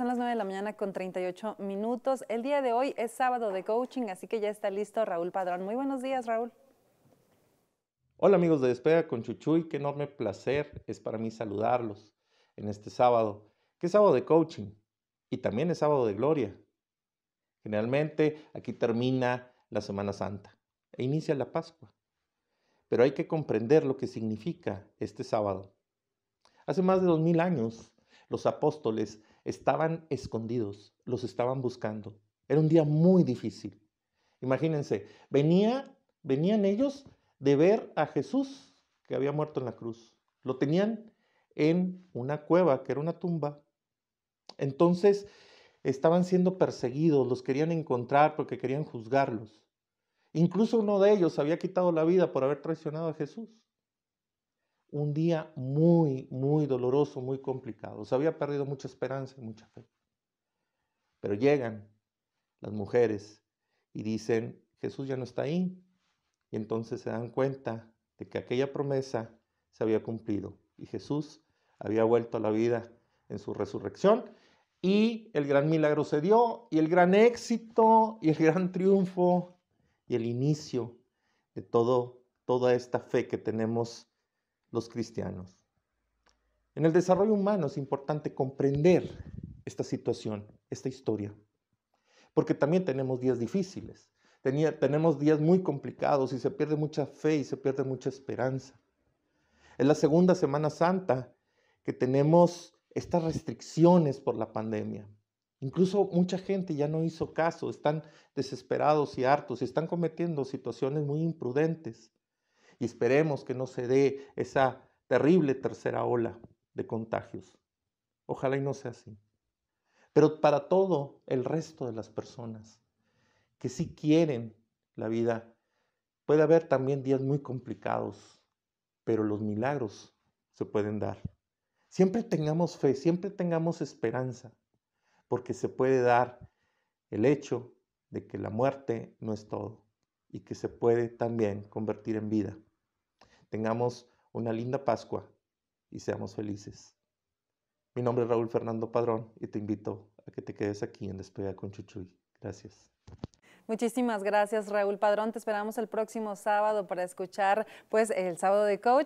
Son las 9 de la mañana con 38 minutos. El día de hoy es sábado de coaching, así que ya está listo Raúl Padrón. Muy buenos días, Raúl. Hola amigos de Despega con Chuchuy, qué enorme placer es para mí saludarlos en este sábado. es sábado de coaching? Y también es sábado de gloria. Generalmente aquí termina la Semana Santa e inicia la Pascua. Pero hay que comprender lo que significa este sábado. Hace más de 2000 mil años los apóstoles Estaban escondidos, los estaban buscando. Era un día muy difícil. Imagínense, venían ellos de ver a Jesús que había muerto en la cruz. Lo tenían en una cueva, que era una tumba. Entonces estaban siendo perseguidos, los querían encontrar porque querían juzgarlos. Incluso uno de ellos había quitado la vida por haber traicionado a Jesús un día muy, muy doloroso, muy complicado. Se había perdido mucha esperanza y mucha fe. Pero llegan las mujeres y dicen, Jesús ya no está ahí. Y entonces se dan cuenta de que aquella promesa se había cumplido y Jesús había vuelto a la vida en su resurrección. Y el gran milagro se dio, y el gran éxito, y el gran triunfo, y el inicio de todo, toda esta fe que tenemos los cristianos. En el desarrollo humano es importante comprender esta situación, esta historia, porque también tenemos días difíciles, tenemos días muy complicados y se pierde mucha fe y se pierde mucha esperanza. Es la segunda Semana Santa que tenemos estas restricciones por la pandemia. Incluso mucha gente ya no hizo caso, están desesperados y hartos y están cometiendo situaciones muy imprudentes y esperemos que no se dé esa terrible tercera ola de contagios. Ojalá y no sea así. Pero para todo el resto de las personas que sí quieren la vida, puede haber también días muy complicados, pero los milagros se pueden dar. Siempre tengamos fe, siempre tengamos esperanza, porque se puede dar el hecho de que la muerte no es todo y que se puede también convertir en vida. Tengamos una linda Pascua y seamos felices. Mi nombre es Raúl Fernando Padrón y te invito a que te quedes aquí en Despedida con Chuchuy. Gracias. Muchísimas gracias Raúl Padrón, te esperamos el próximo sábado para escuchar pues el sábado de coach